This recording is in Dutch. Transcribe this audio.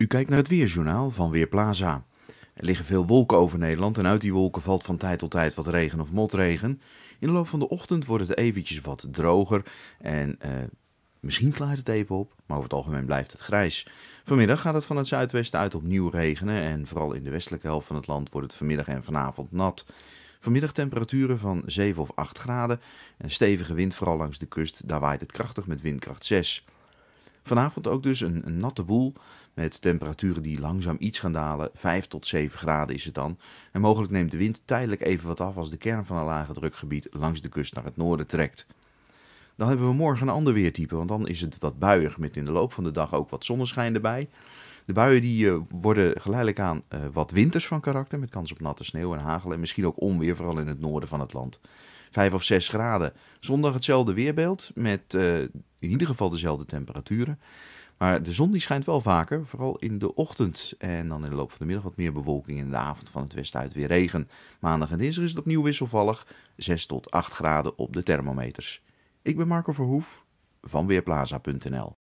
U kijkt naar het Weerjournaal van Weerplaza. Er liggen veel wolken over Nederland en uit die wolken valt van tijd tot tijd wat regen of motregen. In de loop van de ochtend wordt het eventjes wat droger en eh, misschien klaart het even op, maar over het algemeen blijft het grijs. Vanmiddag gaat het van het zuidwesten uit opnieuw regenen en vooral in de westelijke helft van het land wordt het vanmiddag en vanavond nat. Vanmiddag temperaturen van 7 of 8 graden, en stevige wind vooral langs de kust, daar waait het krachtig met windkracht 6. Vanavond ook dus een, natte boel met temperaturen die langzaam iets gaan dalen. 5 tot 7 graden is het dan. En mogelijk neemt de wind tijdelijk even wat af als de kern van een lage drukgebied langs de kust naar het noorden trekt. Dan hebben we morgen een ander weertype, want dan is het wat buiig met in de loop van de dag ook wat zonneschijn erbij. De buien die eh, worden geleidelijk aan eh, wat winters van karakter, met kans op natte sneeuw en hagel en misschien ook onweer, vooral in het noorden van het land. 5 of 6 graden. Zondag hetzelfde weerbeeld, met eh, in ieder geval dezelfde temperaturen. Maar de zon die schijnt wel vaker, vooral in de ochtend. En dan in de loop van de middag wat meer bewolking. En in de avond van het west uit weer regen. Maandag en dinsdag is het opnieuw wisselvallig. 6 tot 8 graden op de thermometers. Ik ben Marco Verhoef van Weerplaza.nl